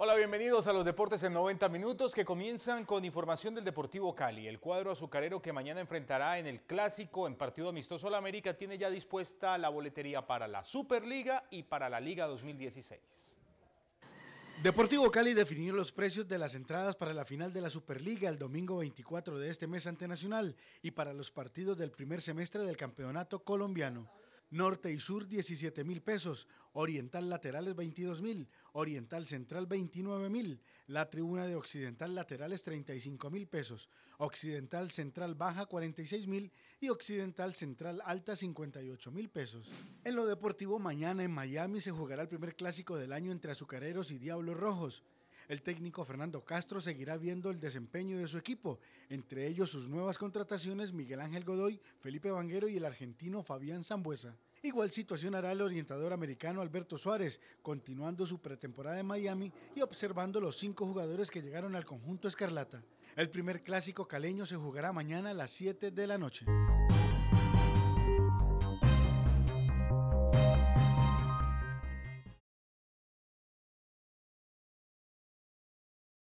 Hola, bienvenidos a los deportes en 90 minutos que comienzan con información del Deportivo Cali. El cuadro azucarero que mañana enfrentará en el clásico en partido amistoso la América tiene ya dispuesta la boletería para la Superliga y para la Liga 2016. Deportivo Cali definió los precios de las entradas para la final de la Superliga el domingo 24 de este mes ante Nacional y para los partidos del primer semestre del Campeonato Colombiano. Norte y Sur 17 mil pesos, Oriental Laterales 22 mil, Oriental Central 29 mil, la tribuna de Occidental Laterales 35 mil pesos, Occidental Central Baja 46 mil y Occidental Central Alta 58 mil pesos. En lo deportivo, mañana en Miami se jugará el primer clásico del año entre Azucareros y Diablos Rojos. El técnico Fernando Castro seguirá viendo el desempeño de su equipo, entre ellos sus nuevas contrataciones Miguel Ángel Godoy, Felipe Vanguero y el argentino Fabián Zambuesa. Igual situación hará el orientador americano Alberto Suárez, continuando su pretemporada en Miami y observando los cinco jugadores que llegaron al conjunto Escarlata. El primer clásico caleño se jugará mañana a las 7 de la noche.